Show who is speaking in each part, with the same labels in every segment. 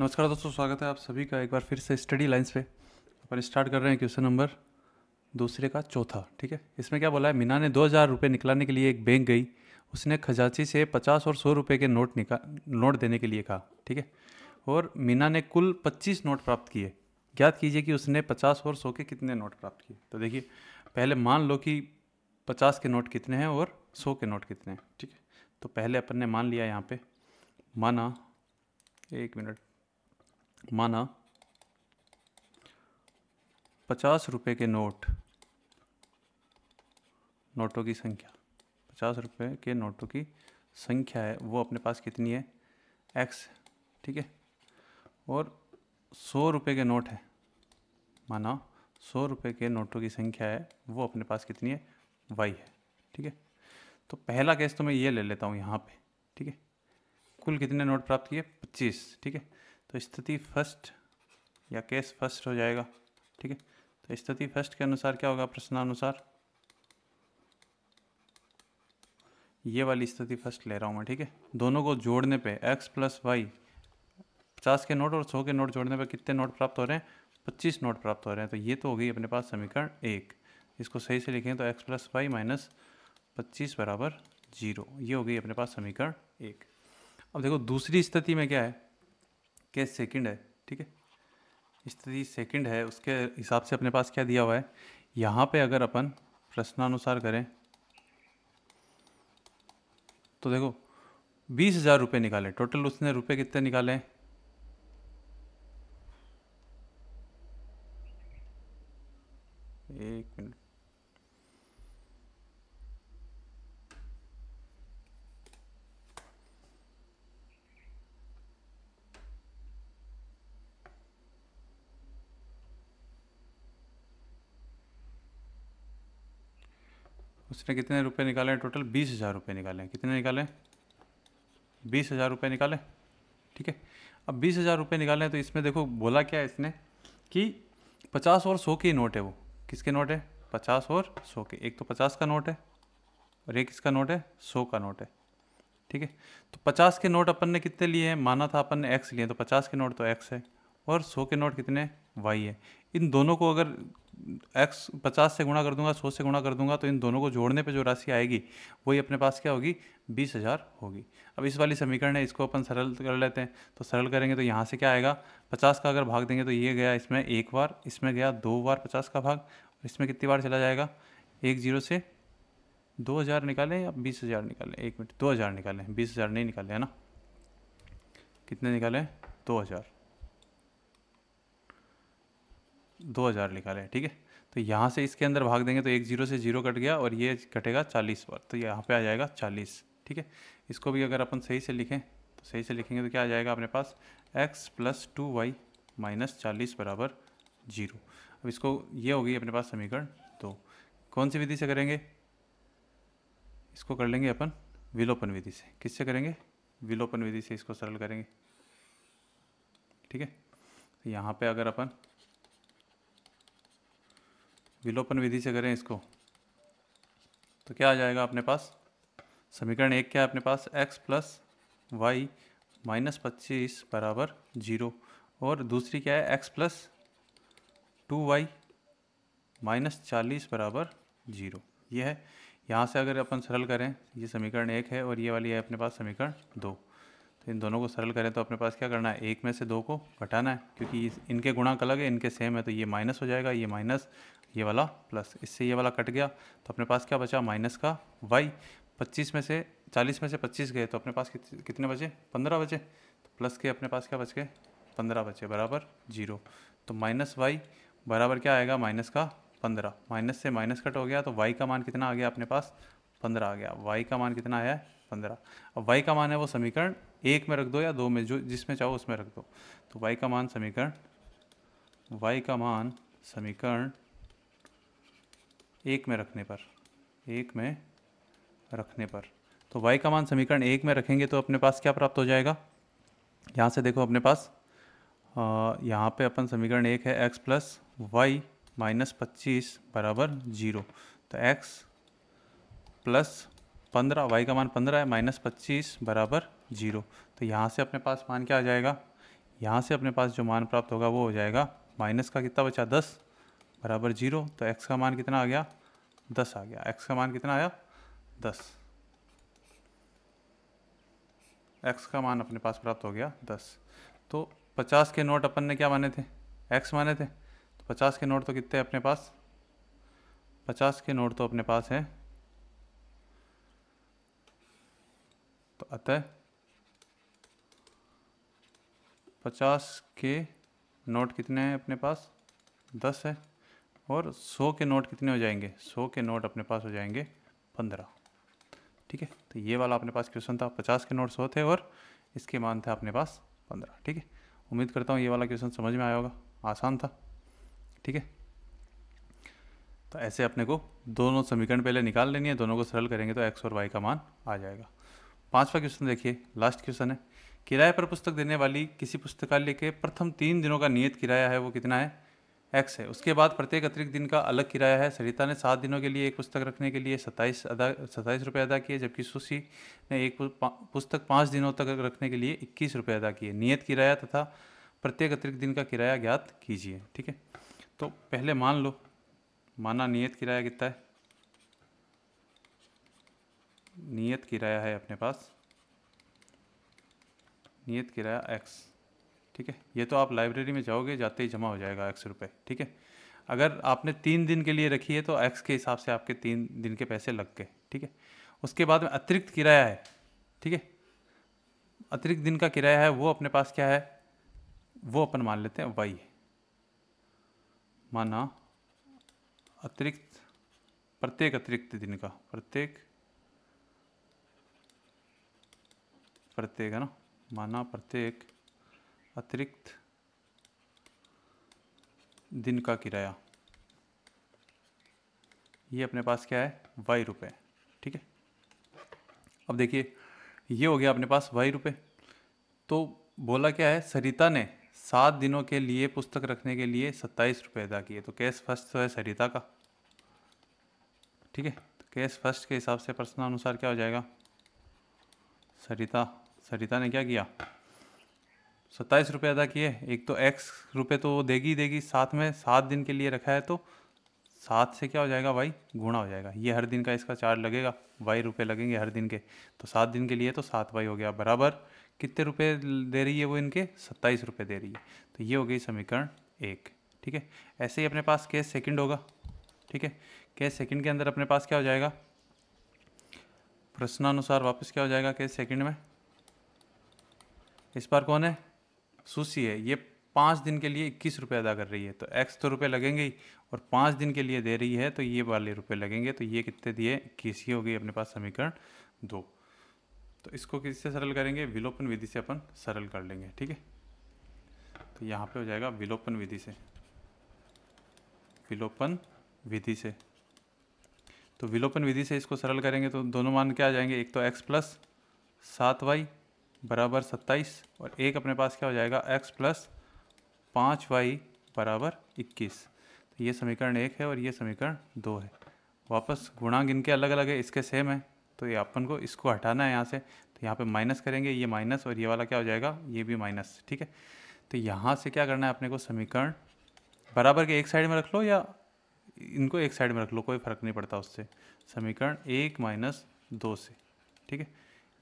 Speaker 1: नमस्कार दोस्तों स्वागत है आप सभी का एक बार फिर से स्टडी लाइन्स पे अपन स्टार्ट कर रहे हैं क्वेश्चन नंबर दूसरे का चौथा ठीक है इसमें क्या बोला है मीना ने दो हज़ार रुपये निकलाने के लिए एक बैंक गई उसने खजाची से पचास और सौ रुपये के नोट निका नोट देने के लिए कहा ठीक है और मीना ने कुल पच्चीस नोट प्राप्त किए ज्ञात कीजिए कि उसने पचास और सौ के कितने नोट प्राप्त किए तो देखिए पहले मान लो कि पचास के नोट कितने हैं और सौ के नोट कितने हैं ठीक है तो पहले अपन ने मान लिया यहाँ पे माना एक मिनट माना पचास रुपये के नोट नोटों की संख्या पचास रुपये के नोटों की संख्या है वो अपने पास कितनी है एक्स ठीक है और सौ रुपये के नोट है माना सौ रुपये के नोटों की संख्या है वो अपने पास कितनी है वाई है ठीक है तो पहला केस तो मैं ये ले लेता हूँ यहाँ पे ठीक है कुल कितने नोट प्राप्त किए पच्चीस ठीक है तो स्थिति फर्स्ट या केस फर्स्ट हो जाएगा ठीक है तो स्थिति फर्स्ट के अनुसार क्या होगा प्रश्नानुसार ये वाली स्थिति फर्स्ट ले रहा हूँ मैं ठीक है दोनों को जोड़ने पे x प्लस वाई पचास के नोट और सौ के नोट जोड़ने पे कितने नोट प्राप्त हो रहे हैं पच्चीस नोट प्राप्त हो रहे हैं तो ये तो हो गई अपने पास समीकरण एक इसको सही से लिखें तो x प्लस वाई माइनस पच्चीस बराबर जीरो ये हो गई अपने पास समीकरण एक अब देखो दूसरी स्थिति में क्या है के सेकंड है ठीक है स्थिति सेकंड है उसके हिसाब से अपने पास क्या दिया हुआ है यहाँ पे अगर अपन प्रश्नानुसार करें तो देखो बीस हज़ार रुपये निकाले टोटल उसने रुपये कितने निकाले उसने कितने रुपए निकाले टोटल बीस हज़ार रुपये निकाले कितने निकाले बीस हज़ार रुपये निकाले ठीक है अब बीस हज़ार रुपये निकाले तो इसमें देखो बोला क्या है इसने कि पचास और सौ के नोट है वो किसके नोट है पचास और सौ के एक तो पचास का नोट है और एक किसका नोट है सौ का नोट है ठीक है तो पचास के नोट अपन ने कितने लिए हैं माना था अपन ने एक्स लिए तो पचास के नोट तो एक्स है और सौ के नोट कितने वाई है इन दोनों को अगर एक्स पचास से गुणा कर दूंगा सौ से गुणा कर दूंगा तो इन दोनों को जोड़ने पे जो राशि आएगी वही अपने पास क्या होगी बीस हज़ार होगी अब इस वाली समीकरण है इसको अपन सरल कर लेते हैं तो सरल करेंगे तो यहाँ से क्या आएगा पचास का अगर भाग देंगे तो ये गया इसमें एक बार इसमें गया दो बार पचास का भाग और इसमें कितनी बार चला जाएगा एक जीरो से दो हज़ार निकालें या बीस हज़ार निकालें एक मिनट दो हज़ार निकालें बीस हज़ार नहीं निकालें है ना कितने निकालें दो हज़ार दो हज़ार लिखा लें ठीक है तो यहाँ से इसके अंदर भाग देंगे तो एक जीरो से जीरो कट गया और ये कटेगा चालीस बार तो यहाँ पे आ जाएगा चालीस ठीक है इसको भी अगर अपन सही से लिखें तो सही से लिखेंगे तो क्या आ जाएगा अपने पास x plus two y minus चालीस बराबर जीरो अब इसको ये होगी अपने पास समीकरण तो कौन सी विधि से करेंगे इसको कर लेंगे अपन विलोपन विधि से किससे करेंगे विलोपन विधि से इसको सरल करेंगे ठीक है तो यहाँ पे अगर अपन विलोपन विधि से करें इसको तो क्या आ जाएगा अपने पास समीकरण एक क्या है अपने पास x प्लस वाई माइनस पच्चीस बराबर जीरो और दूसरी क्या है x plus two y minus चालीस बराबर जीरो ये है यहाँ से अगर अपन सरल करें ये समीकरण एक है और ये वाली है अपने पास समीकरण दो तो इन दोनों को सरल करें तो अपने पास क्या करना है एक में से दो को घटाना है क्योंकि इनके गुणांक अलग है इनके सेम है तो ये माइनस हो जाएगा ये माइनस ये वाला प्लस इससे ये वाला कट गया तो अपने पास क्या बचा माइनस का वाई पच्चीस में से चालीस में से पच्चीस गए तो अपने पास कित, कितने बचे पंद्रह बचे तो प्लस के अपने पास क्या बच गए पंद्रह बचे बराबर जीरो तो माइनस वाई बराबर क्या आएगा माइनस का पंद्रह माइनस से माइनस कट हो गया तो वाई का मान कितना आ गया अपने पास पंद्रह आ गया वाई का मान कितना आया पंद्रह अब वाई का मान है वो समीकरण एक में रख दो या दो में जो जिसमें चाहो उसमें रख दो तो वाई का मान समीकरण वाई का मान समीकरण एक में रखने पर एक में रखने पर तो y का मान समीकरण एक में रखेंगे तो अपने पास क्या प्राप्त हो जाएगा यहाँ से देखो अपने पास यहाँ पे अपन समीकरण एक है x प्लस वाई माइनस पच्चीस बराबर जीरो तो x प्लस पंद्रह वाई का मान पंद्रह है माइनस पच्चीस बराबर जीरो तो यहाँ से अपने पास मान क्या आ जाएगा यहाँ से अपने पास जो मान प्राप्त होगा वो हो जाएगा माइनस का कितना बचा दस बराबर जीरो तो एक्स का मान कितना आ गया दस आ गया एक्स का मान कितना आया दस एक्स का मान अपने पास प्राप्त हो गया दस तो पचास के नोट अपन ने क्या माने थे एक्स माने थे तो पचास के नोट तो कितने अपने पास पचास के नोट तो अपने पास हैं तो अतः पचास के नोट कितने हैं अपने पास दस है और सौ के नोट कितने हो जाएंगे सौ के नोट अपने पास हो जाएंगे पंद्रह ठीक है तो ये वाला अपने पास क्वेश्चन था पचास के नोट सौ थे और इसके मान थे अपने पास पंद्रह ठीक है उम्मीद करता हूँ ये वाला क्वेश्चन समझ में आया होगा आसान था ठीक है तो ऐसे अपने को दोनों समीकरण पहले निकाल लेनी है दोनों को सरल करेंगे तो एक्स और वाई का मान आ जाएगा पांचवा क्वेश्चन देखिए लास्ट क्वेश्चन है किराए पर पुस्तक देने वाली किसी पुस्तकालय के प्रथम तीन दिनों का नियत किराया है वो कितना है एक्स है उसके बाद प्रत्येक अतिरिक्त दिन का अलग किराया है सरिता ने सात दिनों के लिए एक पुस्तक रखने के लिए सत्ताईस अदा सत्ताईस रुपये अदा किए जबकि सुशी ने एक पुस्तक पाँच दिनों तक रखने के लिए इक्कीस रुपये अदा किए नियत किराया तथा प्रत्येक अतिरिक्त दिन का किराया ज्ञात कीजिए ठीक है तो पहले मान लो माना नियत किराया कितना है नियत किराया है अपने पास नियत किराया एक्स ठीक है ये तो आप लाइब्रेरी में जाओगे जाते ही जमा हो जाएगा एक्स रुपये ठीक है अगर आपने तीन दिन के लिए रखी है तो एक्स के हिसाब से आपके तीन दिन के पैसे लग गए ठीक है उसके बाद में अतिरिक्त किराया है ठीक है अतिरिक्त दिन का किराया है वो अपने पास क्या है वो अपन मान लेते हैं वाई माना अतिरिक्त प्रत्येक अतिरिक्त दिन का प्रत्येक प्रत्येक है ना माना प्रत्येक अतिरिक्त दिन का किराया ये अपने पास क्या है वाई रुपये ठीक है अब देखिए ये हो गया अपने पास वाई रुपये तो बोला क्या है सरिता ने सात दिनों के लिए पुस्तक रखने के लिए सत्ताईस रुपये अदा किए तो कैश फर्स्ट तो है सरिता का ठीक है तो कैश फर्स्ट के हिसाब से प्रश्न अनुसार क्या हो जाएगा सरिता सरिता ने क्या किया सत्ताईस रुपये अदा किए एक तो एक्स रुपये तो वो देगी देगी साथ में सात दिन के लिए रखा है तो सात से क्या हो जाएगा वाई गुणा हो जाएगा ये हर दिन का इसका चार्ज लगेगा वाई रुपये लगेंगे हर दिन के तो सात दिन के लिए तो सात वाई हो गया बराबर कितने रुपये दे रही है वो इनके सत्ताईस रुपये दे रही है तो ये हो गई समीकरण एक ठीक है ऐसे ही अपने पास केस सेकंड होगा ठीक है केस सेकंड के अंदर अपने पास क्या हो जाएगा प्रश्नानुसार वापस क्या हो जाएगा केस सेकंड में इस बार कौन है सुशी है ये पाँच दिन के लिए इक्कीस रुपये अदा कर रही है तो एक्स तो रुपये लगेंगे ही और पाँच दिन के लिए दे रही है तो ये वाले रुपये लगेंगे तो ये कितने दिए इक्कीस ही हो गई अपने पास समीकरण दो तो इसको किससे सरल करेंगे विलोपन विधि से अपन सरल कर लेंगे ठीक है तो यहाँ पे हो जाएगा विलोपन विधि से विलोपन विधि से तो विलोपन विधि से इसको सरल करेंगे तो दोनों मान क्या आ जाएंगे एक तो एक्स प्लस सात वाई बराबर सत्ताईस और एक अपने पास क्या हो जाएगा x प्लस पाँच वाई बराबर इक्कीस तो ये समीकरण एक है और ये समीकरण दो है वापस गुणांक इनके अलग अलग है इसके सेम है तो ये अपन को इसको हटाना है यहाँ से तो यहाँ पे माइनस करेंगे ये माइनस और ये वाला क्या हो जाएगा ये भी माइनस ठीक है तो यहाँ से क्या करना है अपने को समीकरण बराबर के एक साइड में रख लो या इनको एक साइड में रख लो कोई फ़र्क नहीं पड़ता उससे समीकरण एक माइनस दो से ठीक है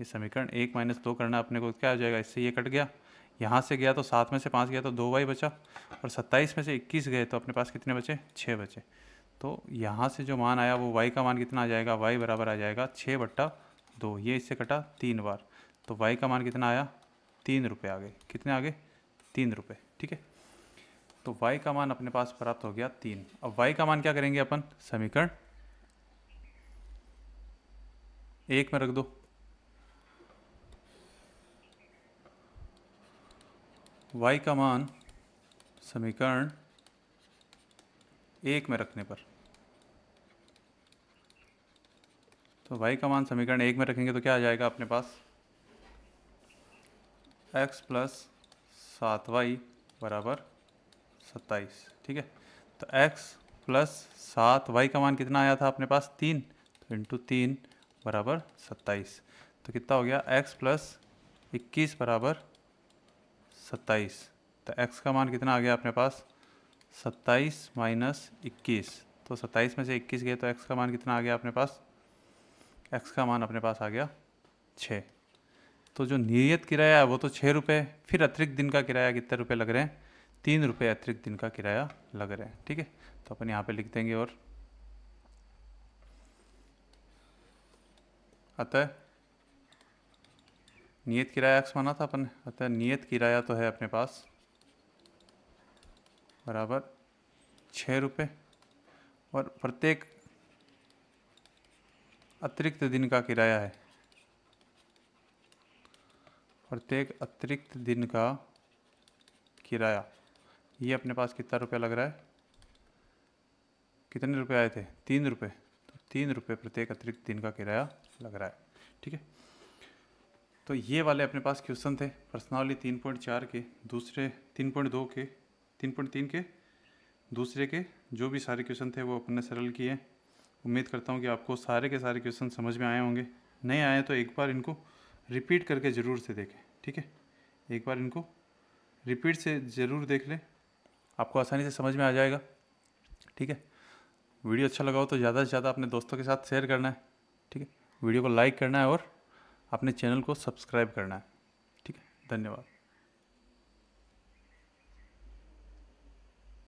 Speaker 1: ये समीकरण एक माइनस दो करना अपने को क्या हो जाएगा इससे ये कट गया यहाँ से गया तो सात में से पाँच गया तो दो वाई बचा और सत्ताईस में से इक्कीस गए तो अपने पास कितने बचे छः बचे तो यहाँ से जो मान आया वो वाई का मान कितना आ जाएगा वाई बराबर आ जाएगा छः बट्टा दो ये इससे कटा तीन बार तो वाई का मान कितना आया तीन रुपये आ गए कितने आ गए तीन रुपये ठीक है तो वाई का मान अपने पास प्राप्त हो गया तीन अब वाई का मान क्या करेंगे अपन समीकरण एक में रख दो y का मान समीकरण एक में रखने पर तो y का मान समीकरण एक में रखेंगे तो क्या आ जाएगा अपने पास x प्लस सात वाई बराबर सत्ताईस ठीक है तो x प्लस सात वाई का मान कितना आया था अपने पास तीन तो इंटू तीन बराबर सत्ताईस तो कितना हो गया x प्लस इक्कीस बराबर सत्ताईस तो एक्स का मान कितना आ गया अपने पास सत्ताईस माइनस इक्कीस तो सत्ताईस में से इक्कीस गए तो एक्स का मान कितना आ गया अपने पास एक्स का मान अपने पास आ गया छः तो जो नियत किराया है वो तो छः रुपये फिर अतिरिक्त दिन का किराया कितने रुपये लग रहे हैं तीन रुपये अतिरिक्त दिन का किराया लग रहे हैं ठीक है तो अपन यहाँ पे लिख देंगे और अतः नियत किराया एक्स माना था अपन ने अतः नियत किराया तो है अपने पास बराबर छः रुपये और प्रत्येक अतिरिक्त दिन का किराया है प्रत्येक अतिरिक्त दिन का किराया ये अपने पास कितना रुपया लग रहा है कितने रुपए आए थे तीन रुपये तो तीन रुपये प्रत्येक अतिरिक्त दिन का किराया लग रहा है ठीक है तो ये वाले अपने पास क्वेश्चन थे पर्सनली तीन पॉइंट चार के दूसरे तीन पॉइंट दो के तीन पॉइंट तीन के दूसरे के जो भी सारे क्वेश्चन थे वो अपने सरल किए उम्मीद करता हूँ कि आपको सारे के सारे क्वेश्चन समझ में आए होंगे नहीं आए तो एक बार इनको रिपीट करके ज़रूर से देखें ठीक है एक बार इनको रिपीट से ज़रूर देख लें आपको आसानी से समझ में आ जाएगा ठीक है वीडियो अच्छा लगा हो तो ज़्यादा से ज़्यादा अपने दोस्तों के साथ शेयर करना है ठीक है वीडियो को लाइक करना है और अपने चैनल को सब्सक्राइब करना है ठीक है धन्यवाद